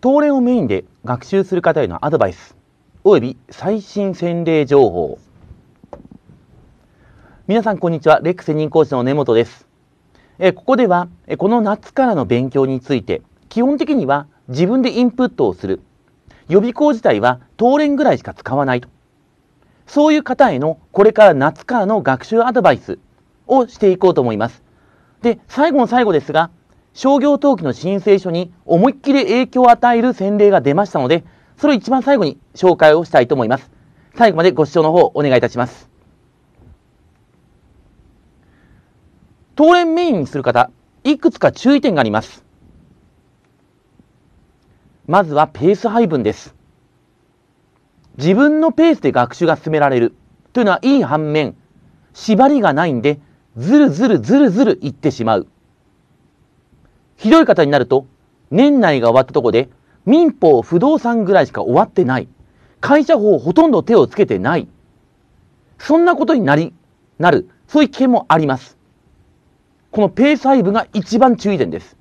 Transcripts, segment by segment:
東連をメインで学習する方へのアドバイス、および最新洗礼情報。皆さん、こんにちは。レック専任講師の根本です。えここでは、この夏からの勉強について、基本的には自分でインプットをする。予備校自体は東連ぐらいしか使わないと。そういう方へのこれから夏からの学習アドバイスをしていこうと思います。で、最後の最後ですが、商業登記の申請書に思いっきり影響を与える先例が出ましたので、それを一番最後に紹介をしたいと思います。最後までご視聴の方お願いいたします。当連メインにする方、いくつか注意点があります。まずはペース配分です。自分のペースで学習が進められるというのはいい反面、縛りがないんで、ずるずるずるずるいってしまう。ひどい方になると、年内が終わったとこで、民法、不動産ぐらいしか終わってない。会社法ほとんど手をつけてない。そんなことになり、なる。そういう危険もあります。このペー細部が一番注意点です。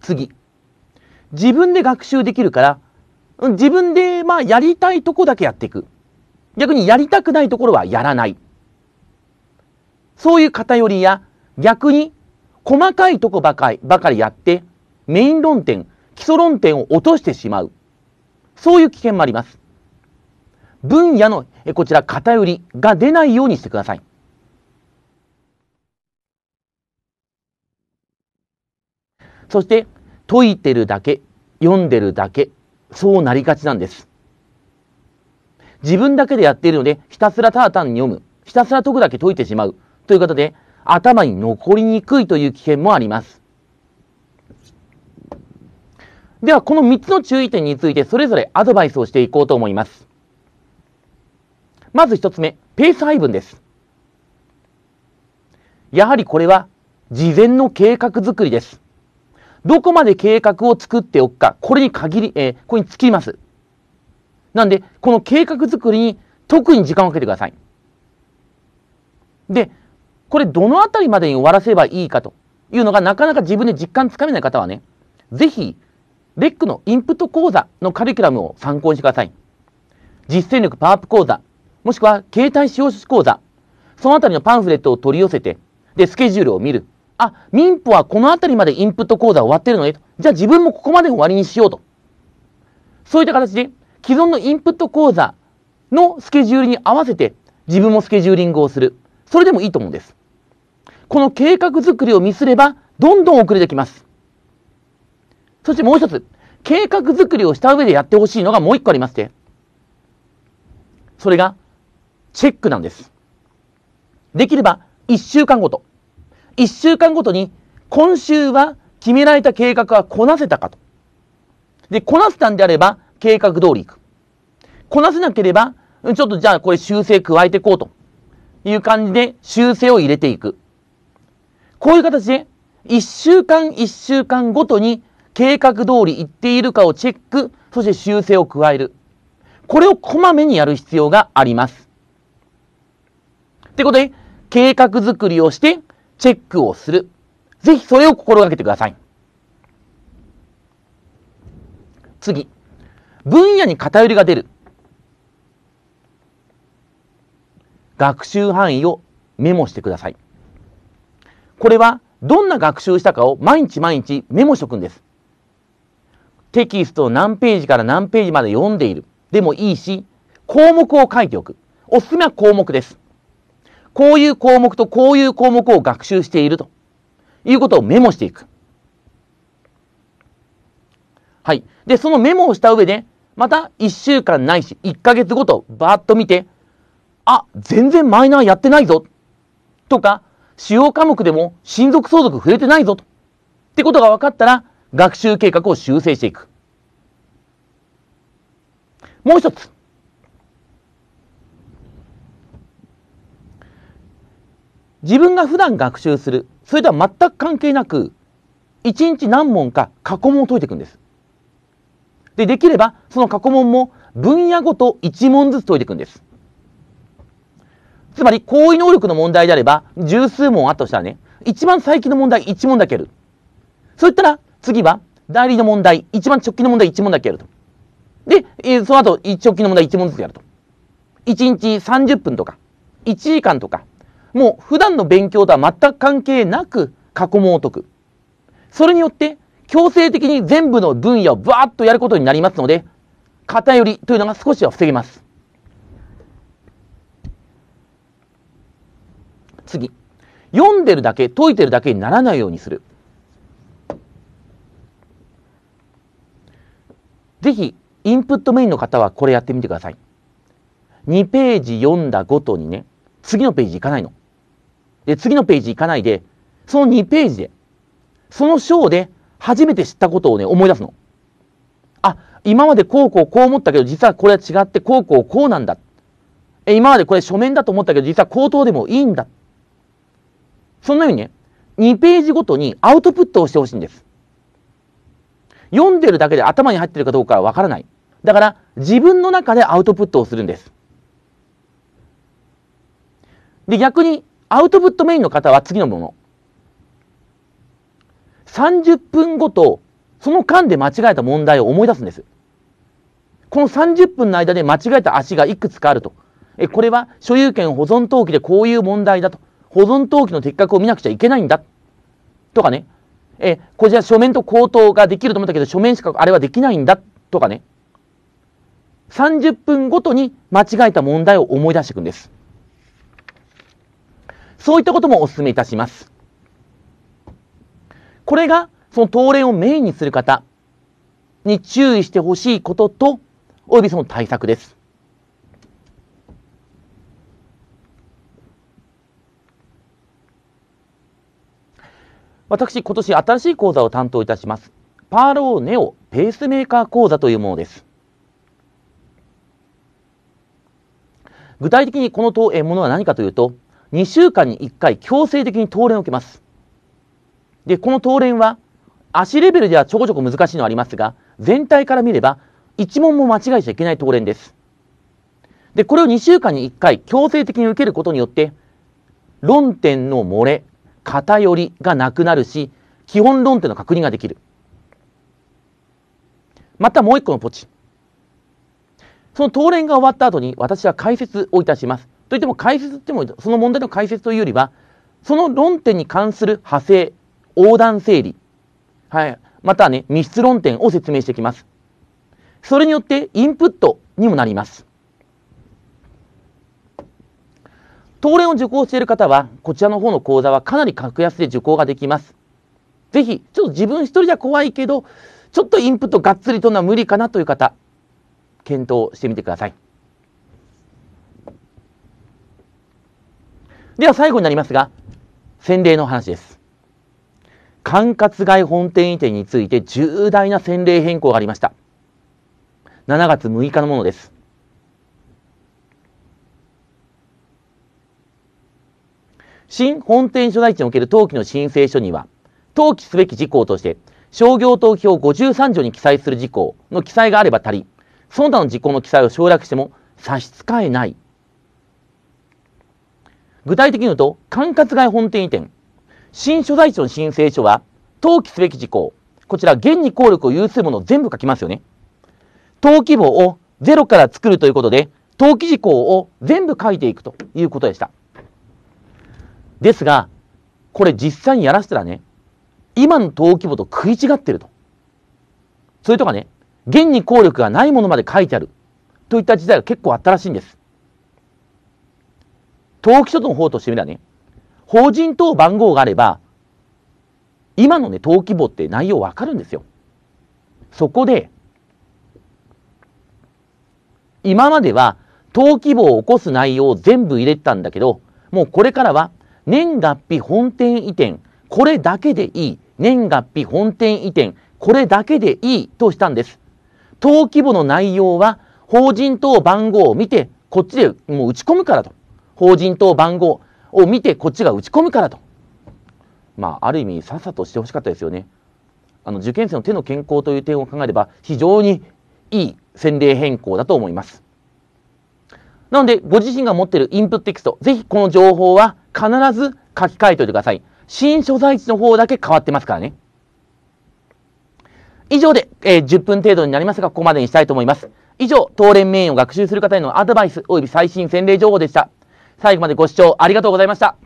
次。自分で学習できるから、自分でまあやりたいとこだけやっていく。逆にやりたくないところはやらない。そういう偏りや逆に細かいとこばかりばかりやってメイン論点基礎論点を落としてしまうそういう危険もあります分野のこちら偏りが出ないようにしてくださいそして解いてるだけ読んでるだけそうなりがちなんです自分だけでやっているのでひたすらただ単に読むひたすら解くだけ解いてしまうということで頭に残りにくいという危険もあります。では、この3つの注意点についてそれぞれアドバイスをしていこうと思います。まず1つ目、ペース配分です。やはりこれは事前の計画づくりです。どこまで計画を作っておくか、これに限り、えー、ここに尽きます。なんで、この計画づくりに特に時間をかけてください。で、これどのあたりまでに終わらせればいいかというのがなかなか自分で実感つかめない方はね、ぜひ、レックのインプット講座のカリキュラムを参考にしてください。実践力パワーアップ講座、もしくは携帯使用書講座、そのあたりのパンフレットを取り寄せて、で、スケジュールを見る。あ、民法はこのあたりまでインプット講座終わってるのね。じゃあ自分もここまで終わりにしようと。そういった形で、既存のインプット講座のスケジュールに合わせて、自分もスケジューリングをする。それでもいいと思うんです。この計画づくりを見すれば、どんどん遅れてきます。そしてもう一つ、計画づくりをした上でやってほしいのがもう一個ありまして、それが、チェックなんです。できれば、一週間ごと。一週間ごとに、今週は決められた計画はこなせたかと。で、こなせたんであれば、計画通りいく。こなせなければ、ちょっとじゃあこれ修正加えていこうという感じで修正を入れていく。こういう形で、一週間一週間ごとに計画通り行っているかをチェック、そして修正を加える。これをこまめにやる必要があります。ってことで、計画作りをして、チェックをする。ぜひそれを心がけてください。次。分野に偏りが出る。学習範囲をメモしてください。これはどんな学習したかを毎日毎日メモしておくんです。テキストを何ページから何ページまで読んでいる。でもいいし、項目を書いておく。おすすめは項目です。こういう項目とこういう項目を学習しているということをメモしていく。はい。で、そのメモをした上で、また1週間ないし、1ヶ月ごとバーッと見て、あ、全然マイナーやってないぞとか、主要科目でも親族相続触れてないぞと。ってことが分かったら、学習計画を修正していく。もう一つ。自分が普段学習する、それとは全く関係なく、一日何問か過去問を解いていくんです。で、できれば、その過去問も分野ごと1問ずつ解いていくんです。つまり、行為能力の問題であれば、十数問あったとしたらね、一番最近の問題1問だけやる。そういったら、次は、代理の問題、一番直近の問題1問だけやると。で、えその後、直近の問題1問ずつやると。1日30分とか、1時間とか、もう普段の勉強とは全く関係なく過去問を解く。それによって強制的に全部の分野をバーッとやることになりますので、偏りというのが少しは防げます。次。読んでるだけ、解いてるだけにならないようにする。ぜひ、インプットメインの方はこれやってみてください。2ページ読んだごとにね、次のページ行かないの。で、次のページ行かないで、その2ページで、その章で初めて知ったことをね、思い出すの。あ、今までこうこうこう思ったけど、実はこれは違って、こうこうこうなんだ。え、今までこれ書面だと思ったけど、実は口頭でもいいんだ。そんなようにね、2ページごとにアウトプットをしてほしいんです。読んでるだけで頭に入ってるかどうかはわからない。だから自分の中でアウトプットをするんです。で、逆にアウトプットメインの方は次のもの。30分ごと、その間で間違えた問題を思い出すんです。この30分の間で間違えた足がいくつかあると。え、これは所有権保存登記でこういう問題だと。保存登記の的確を見なくちゃいけないんだ。とかね。え、こちら書面と口頭ができると思ったけど、書面しかあれはできないんだ。とかね。30分ごとに間違えた問題を思い出していくんです。そういったこともお勧めいたします。これが、その答練をメインにする方に注意してほしいことと、およびその対策です。私、今年新しい講座を担当いたします。パーローネオペースメーカー講座というものです。具体的にこのものは何かというと、2週間に1回強制的に当連を受けます。で、この当連は、足レベルではちょこちょこ難しいのはありますが、全体から見れば、一問も間違えちゃいけない当連です。で、これを2週間に1回強制的に受けることによって、論点の漏れ、偏りがなくなるし、基本論点の確認ができる。またもう一個のポチ。その答練が終わった後に私は解説をいたします。といっても解説ってもその問題の解説というよりは、その論点に関する派生、横断整理、はい、またね、密室論点を説明していきます。それによってインプットにもなります。東連を受講している方は、こちらの方の講座はかなり格安で受講ができます。ぜひ、ちょっと自分一人じゃ怖いけど、ちょっとインプットがっつりとるのは無理かなという方、検討してみてください。では最後になりますが、洗礼の話です。管轄外本店移転について重大な洗礼変更がありました。7月6日のものです。新本店所在地における登記の申請書には、登記すべき事項として、商業登記法53条に記載する事項の記載があれば足り、その他の事項の記載を省略しても差し支えない。具体的に言うと、管轄外本店移転、新所在地の申請書は、登記すべき事項、こちら、現に効力を有するものを全部書きますよね。登記簿をゼロから作るということで、登記事項を全部書いていくということでした。ですが、これ実際にやらせたらね、今の登記簿と食い違ってると。それとかね、現に効力がないものまで書いてあるといった事態が結構あったらしいんです。登記書の方としてみればね、法人等番号があれば、今のね、登記簿って内容わかるんですよ。そこで、今までは登記簿を起こす内容を全部入れてたんだけど、もうこれからは年月日本店移転、これだけでいい。年月日本店移転、これだけでいいとしたんです。登記簿の内容は、法人等番号を見て、こっちでもう打ち込むからと。法人等番号を見て、こっちが打ち込むからと。まあ、ある意味、さっさとしてほしかったですよね。あの、受験生の手の健康という点を考えれば、非常にいい先例変更だと思います。なので、ご自身が持っているインプットテキスト、ぜひこの情報は必ず書き換えておいてください。新所在地の方だけ変わってますからね。以上で、えー、10分程度になりますが、ここまでにしたいと思います。以上、東連名誉を学習する方へのアドバイス及び最新洗礼情報でした。最後までご視聴ありがとうございました。